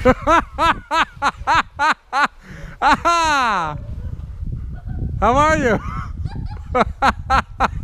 How are you?